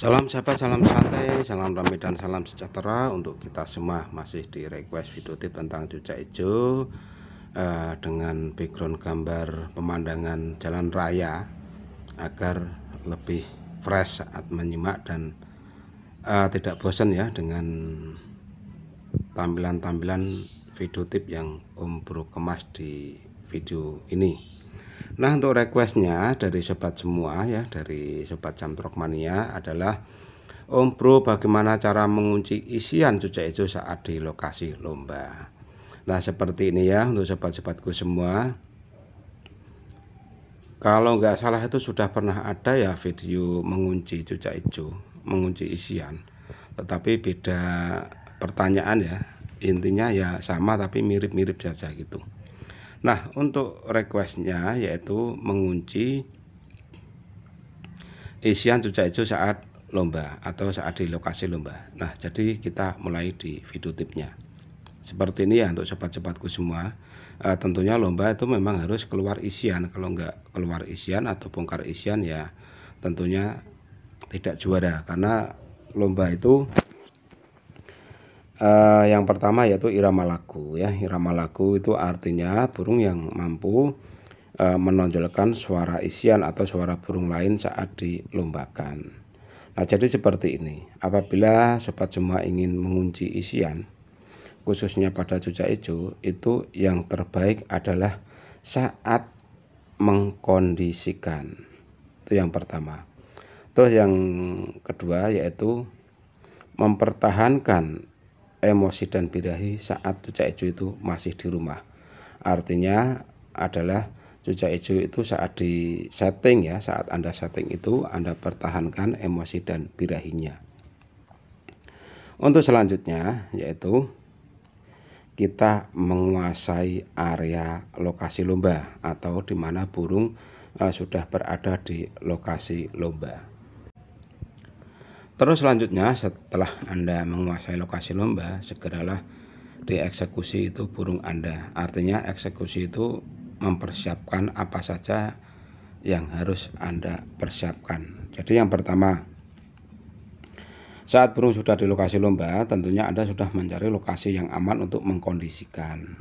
Salam sahabat, salam santai, salam ramai dan salam sejahtera untuk kita semua masih di request video tip tentang cuaca hijau uh, eh, dengan background gambar pemandangan jalan raya agar lebih fresh saat menyimak dan uh, tidak bosan ya dengan tampilan-tampilan video tip yang Om kemas di video ini. Nah untuk requestnya dari sobat semua ya dari sobat camtrok mania adalah Om Bro bagaimana cara mengunci isian cucak itu saat di lokasi lomba Nah seperti ini ya untuk sobat-sobatku semua Kalau nggak salah itu sudah pernah ada ya video mengunci cuca hijau Mengunci isian Tetapi beda pertanyaan ya Intinya ya sama tapi mirip-mirip saja gitu Nah, untuk requestnya yaitu mengunci isian cucak hijau saat lomba atau saat di lokasi lomba. Nah, jadi kita mulai di video tipnya. Seperti ini ya untuk cepat-cepatku semua. E, tentunya lomba itu memang harus keluar isian. Kalau nggak keluar isian atau bongkar isian ya tentunya tidak juara karena lomba itu Uh, yang pertama yaitu irama lagu ya. Irama lagu itu artinya burung yang mampu uh, menonjolkan suara isian atau suara burung lain saat dilombakan. Nah, jadi seperti ini. Apabila sobat semua ingin mengunci isian khususnya pada cucak hijau, itu yang terbaik adalah saat mengkondisikan. Itu yang pertama. Terus yang kedua yaitu mempertahankan emosi dan birahi saat cucak hijau itu masih di rumah. Artinya adalah cucak hijau itu saat di setting ya, saat Anda setting itu Anda pertahankan emosi dan birahinya. Untuk selanjutnya yaitu kita menguasai area lokasi lomba atau di mana burung eh, sudah berada di lokasi lomba. Terus selanjutnya setelah Anda menguasai lokasi lomba, segeralah dieksekusi itu burung Anda. Artinya eksekusi itu mempersiapkan apa saja yang harus Anda persiapkan. Jadi yang pertama, saat burung sudah di lokasi lomba, tentunya Anda sudah mencari lokasi yang aman untuk mengkondisikan.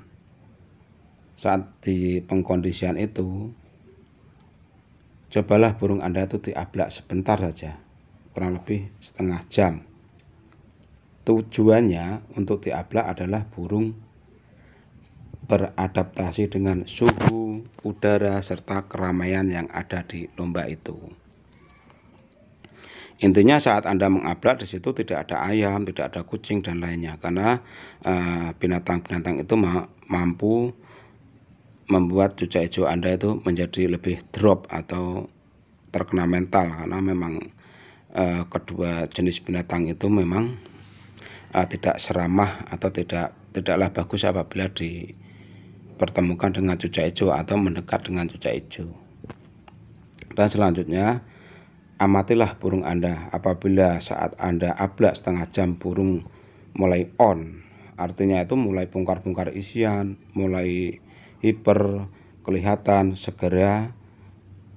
Saat di pengkondisian itu, cobalah burung Anda itu diablak sebentar saja kurang lebih setengah jam. Tujuannya untuk tiablak adalah burung beradaptasi dengan suhu, udara, serta keramaian yang ada di lomba itu. Intinya saat Anda mengablak di situ tidak ada ayam, tidak ada kucing dan lainnya karena eh, binatang-binatang uh, itu ma mampu membuat cuaca hijau Anda itu menjadi lebih drop atau terkena mental karena memang uh, kedua jenis binatang itu memang uh, tidak seramah atau tidak tidaklah bagus apabila dipertemukan dengan cucak hijau atau mendekat dengan cucak hijau. Dan selanjutnya amatilah burung Anda apabila saat Anda ablak setengah jam burung mulai on artinya itu mulai bongkar-bongkar isian mulai hiper kelihatan segera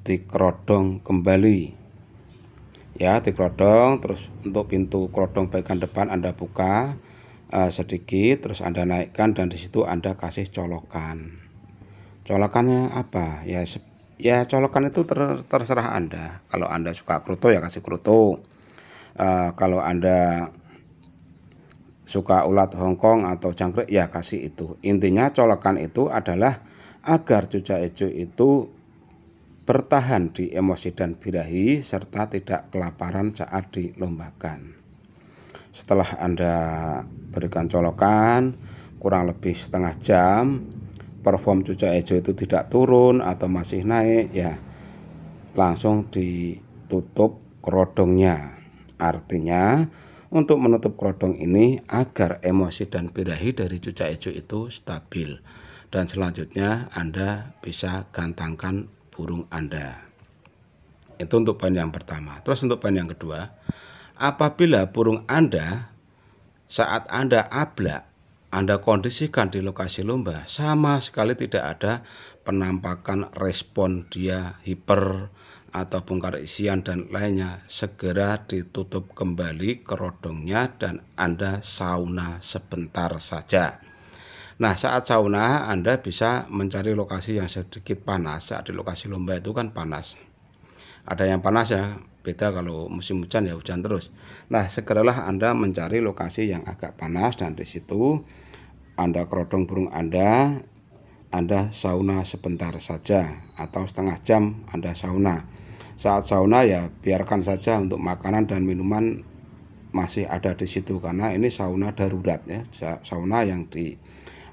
dikerodong kembali ya di krodong terus untuk pintu krodong bagian depan Anda buka uh, sedikit terus Anda naikkan dan disitu Anda kasih colokan colokannya apa ya ya colokan itu ter, terserah Anda kalau Anda suka kruto ya kasih kruto uh, eh, kalau Anda suka ulat Hongkong atau jangkrik ya kasih itu intinya colokan itu adalah agar cuca hijau itu bertahan di emosi dan birahi, serta tidak kelaparan saat dilombakan. Setelah Anda berikan colokan, kurang lebih setengah jam, perform cuca hijau itu tidak turun atau masih naik, ya langsung ditutup kerodongnya. Artinya, untuk menutup kerodong ini agar emosi dan birahi dari cuca hijau itu stabil. Dan selanjutnya Anda bisa gantangkan burung Anda. Itu untuk poin yang pertama. Terus untuk poin yang kedua, apabila burung Anda saat Anda ablak, Anda kondisikan di lokasi lomba, sama sekali tidak ada penampakan respon dia hiper atau bongkar isian dan lainnya segera ditutup kembali kerodongnya dan Anda sauna sebentar saja. Nah, saat sauna Anda bisa mencari lokasi yang sedikit panas. Saat di lokasi lomba itu kan panas. Ada yang panas ya, beda kalau musim hujan ya hujan terus. Nah, segeralah Anda mencari lokasi yang agak panas dan di situ Anda kerodong burung Anda, Anda sauna sebentar saja atau setengah jam Anda sauna. Saat sauna ya biarkan saja untuk makanan dan minuman masih ada di situ karena ini sauna darurat ya, sauna yang di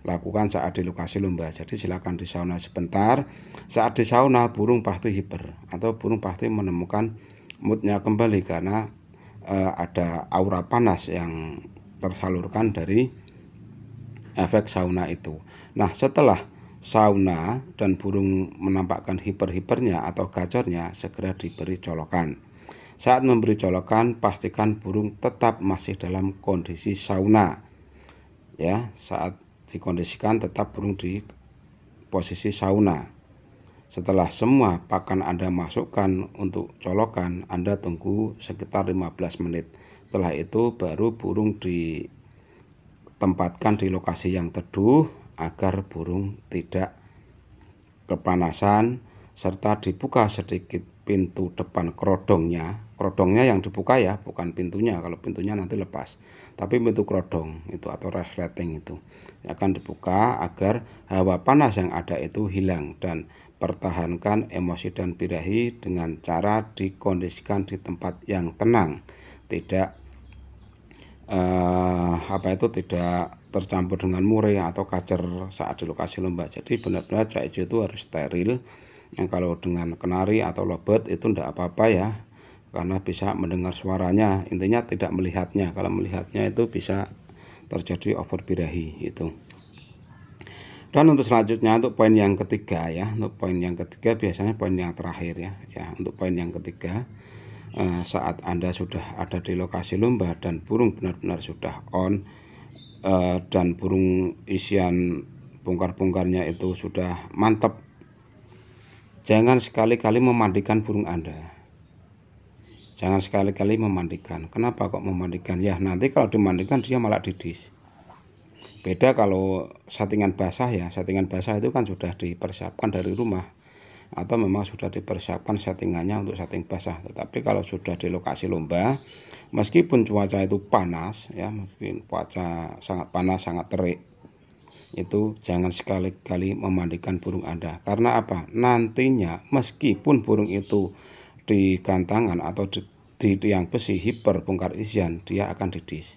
lakukan saat di lokasi lomba. Jadi silakan di sauna sebentar. Saat di sauna burung pasti hiper atau burung pasti menemukan moodnya kembali karena e, ada aura panas yang tersalurkan dari efek sauna itu. Nah setelah sauna dan burung menampakkan hiper-hipernya atau gacornya segera diberi colokan. Saat memberi colokan, pastikan burung tetap masih dalam kondisi sauna. Ya, saat dikondisikan tetap burung di posisi sauna. Setelah semua pakan Anda masukkan untuk colokan, Anda tunggu sekitar 15 menit. Setelah itu baru burung ditempatkan di lokasi yang teduh agar burung tidak kepanasan serta dibuka sedikit pintu depan kerodongnya kerodongnya yang dibuka ya bukan pintunya kalau pintunya nanti lepas tapi pintu kerodong itu atau resleting itu akan dibuka agar hawa panas yang ada itu hilang dan pertahankan emosi dan birahi dengan cara dikondisikan di tempat yang tenang tidak eh, apa itu tidak tercampur dengan murai atau kacer saat di lokasi lomba jadi benar-benar cak itu harus steril yang kalau dengan kenari atau lobet itu tidak apa-apa ya karena bisa mendengar suaranya intinya tidak melihatnya kalau melihatnya itu bisa terjadi over birahi itu dan untuk selanjutnya untuk poin yang ketiga ya untuk poin yang ketiga biasanya poin yang terakhir ya ya untuk poin yang ketiga eh, saat anda sudah ada di lokasi lomba dan burung benar-benar sudah on eh, dan burung isian bongkar-bongkarnya itu sudah mantap jangan sekali-kali memandikan burung anda Jangan sekali-kali memandikan. Kenapa kok memandikan? Ya nanti kalau dimandikan dia malah didis. Beda kalau satingan basah ya. Satingan basah itu kan sudah dipersiapkan dari rumah. Atau memang sudah dipersiapkan settingannya untuk setting basah. Tetapi kalau sudah di lokasi lomba, meskipun cuaca itu panas, ya mungkin cuaca sangat panas, sangat terik, itu jangan sekali-kali memandikan burung Anda. Karena apa? Nantinya meskipun burung itu di kantangan atau di, di tiang besi bongkar isian dia akan didis.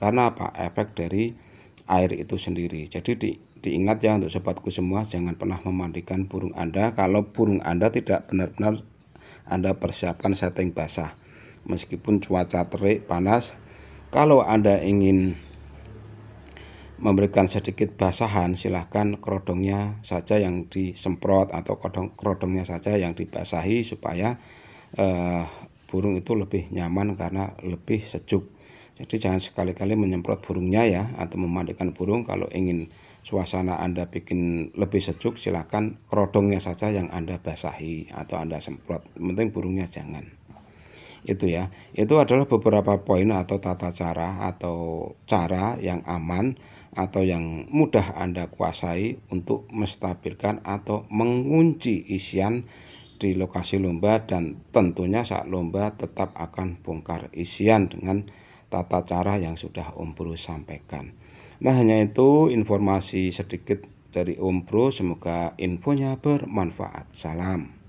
Karena apa? Efek dari air itu sendiri. Jadi di, diingat ya untuk sobatku semua jangan pernah memandikan burung Anda kalau burung Anda tidak benar-benar Anda persiapkan setting basah. Meskipun cuaca terik panas, kalau Anda ingin memberikan sedikit basahan silahkan kerodongnya saja yang disemprot atau kerodongnya saja yang dibasahi supaya uh, burung itu lebih nyaman karena lebih sejuk. Jadi jangan sekali-kali menyemprot burungnya ya atau memandikan burung kalau ingin suasana Anda bikin lebih sejuk silakan kerodongnya saja yang Anda basahi atau Anda semprot. Penting burungnya jangan. Itu ya. Itu adalah beberapa poin atau tata cara atau cara yang aman atau yang mudah Anda kuasai untuk menstabilkan atau mengunci isian di lokasi lomba dan tentunya saat lomba tetap akan bongkar isian dengan tata cara yang sudah Om Bro sampaikan. Nah hanya itu informasi sedikit dari Om Bro, semoga infonya bermanfaat. Salam.